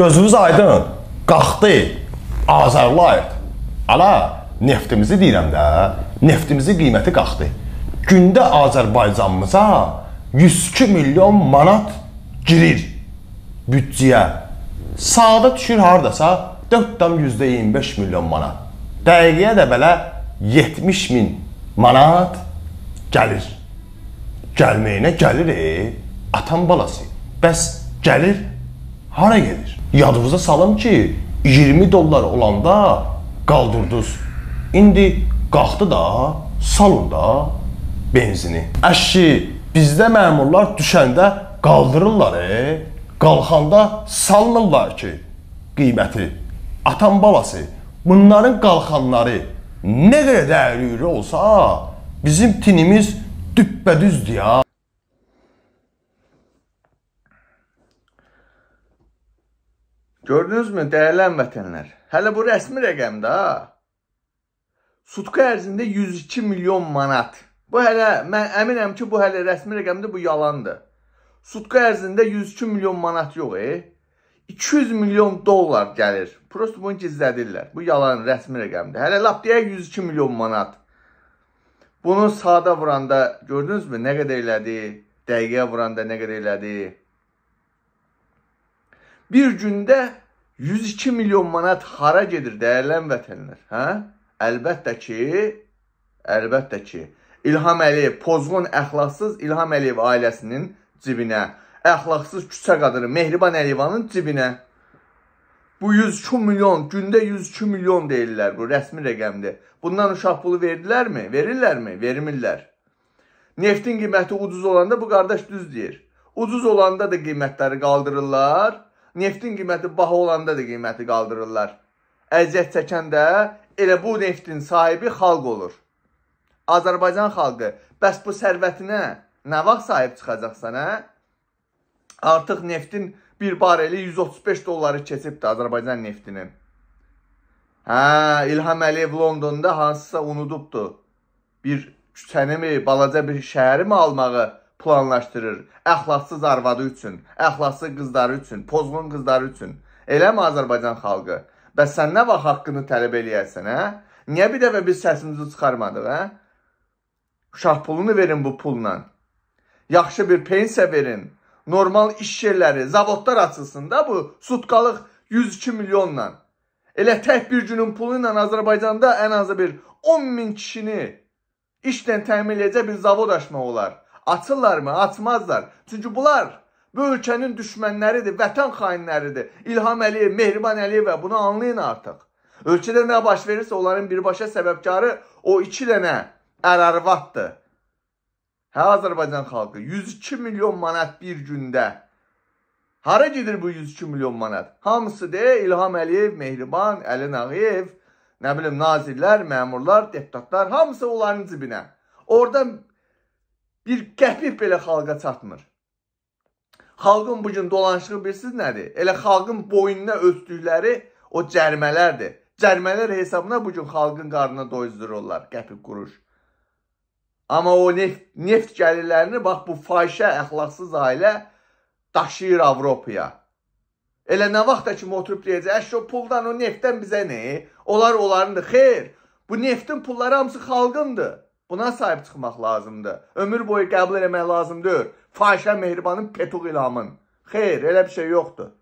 Gözümüz aydın, qalxdı Azərlight. Ala, neftimizi deyirəm də, neftimizi qiyməti qalxdı. Gündə Azərbaycanımıza 102 milyon manat girir büdcəyə. Sadə düşür hardasa 4,25 milyon manat. Dəqiqəyə də belə 70 min manat gəlir. Gəlməyinə gəlir, e, atan balası. Bəs gəlir hara gedir? Yadınıza salım ki, 20 dollar olanda qaldırdınız. İndi qalxdı da, salın da benzini. Əşi, bizdə məmurlar düşəndə qaldırırlar, e, qalxanda salmırlar ki, qiyməti. Atam balası, bunların qalxanları nə qədər dəyərli olsa, bizim tinimiz düppədüzdür ya. Gördünüzmü, dəyərli həmvətənlər? Hələ bu rəsmi rəqəmdə ha. Sutka ərzində 102 milyon manat. Bu hələ, mən əminəm ki, bu hələ rəsmi rəqəmdə bu yalandır. Sutka ərzində 102 milyon manat yox, e? 200 milyon dollar gəlir. Prosto bunu gizlədirlər. Bu yalan rəsmi rəqəmdir. Hələ lap deyək 102 milyon manat. Bunu sağda vuranda gördünüzmü nə qədər elədi? Dəqiqəyə vuranda nə qədər elədi? Bir gündə 102 milyon manat hara gedir dəyərlən vətənlər? Hə? Əlbəttə ki, əlbəttə ki, İlham Əliyev, pozğun, əxlaqsız İlham Əliyev ailəsinin cibinə, əxlaqsız küçə qadını Mehriban Əliyevanın cibinə. Bu 102 milyon, gündə 102 milyon deyirlər bu, rəsmi rəqəmdir. Bundan uşaq pulu verdilərmi? Verirlərmi? Vermirlər. Neftin qiyməti ucuz olanda bu qardaş düz deyir. Ucuz olanda da qiymətləri qaldırırlar, neftin qiyməti baha olanda da qiyməti qaldırırlar. Əziyyət çəkən də elə bu neftin sahibi xalq olur. Azərbaycan xalqı bəs bu sərvətinə nə vaxt sahib çıxacaqsan, hə? Artıq neftin bir bareli 135 dolları keçibdir Azərbaycan neftinin. Hə, İlham Əliyev Londonda hansısa unudubdu. Bir küçəni mi, balaca bir şəhəri mi almağı planlaşdırır. Əxlaqsız arvadı üçün, əxlaqsız qızları üçün, pozğun qızları üçün. Eləmi Azərbaycan xalqı? Bəs sən nə vaxt haqqını tələb eləyəsən, hə? Niyə bir dəfə biz səsimizi çıxarmadıq, hə? Uşaq pulunu verin bu pulla. Yaxşı bir pensiya verin. Normal iş yerləri, zavodlar açılsın da bu sutqalıq 102 milyonla. Elə tək bir günün pulu ilə Azərbaycanda ən azı bir 10 min kişini işlə təmin edəcək bir zavod açmaq olar. Açırlar mı? Açmazlar. Çünki bunlar bu ölkənin düşmənləridir, vətən xainləridir. İlham Əliyev, Mehriban Əliyevə bunu anlayın artıq. Ölkədə nə baş verirsə onların birbaşa səbəbkarı o iki dənə ər-arvaddır. Hə Azərbaycan xalqı 102 milyon manat bir gündə. Hara gedir bu 102 milyon manat? Hamısı deyə İlham Əliyev, Mehriban, Əli Nağıyev, nə bilim nazirlər, məmurlar, deputatlar hamısı onların cibinə. Oradan Bir qəpik belə xalqa çatmır. Xalqın bugün dolanışığı bilirsiniz nədir? Elə xalqın boynuna ötdükləri o cərmələrdir. Cərmələr hesabına bugün xalqın qarnına doyuzdururlar qəpik quruş. Amma o neft, neft gəlirlərini bax bu fahişə əxlaqsız ailə daşıyır Avropaya. Elə nə vaxta kimi oturub deyəcək, əşşo puldan o neftdən bizə nə? Onlar onlarındır. Xeyr, bu neftin pulları hamısı xalqındır. Buna sahib çıxmaq lazımdır. Ömür boyu qəbul eləmək lazım deyil. Fahişə mehribanın petuq ilhamın. Xeyr, elə bir şey yoxdur.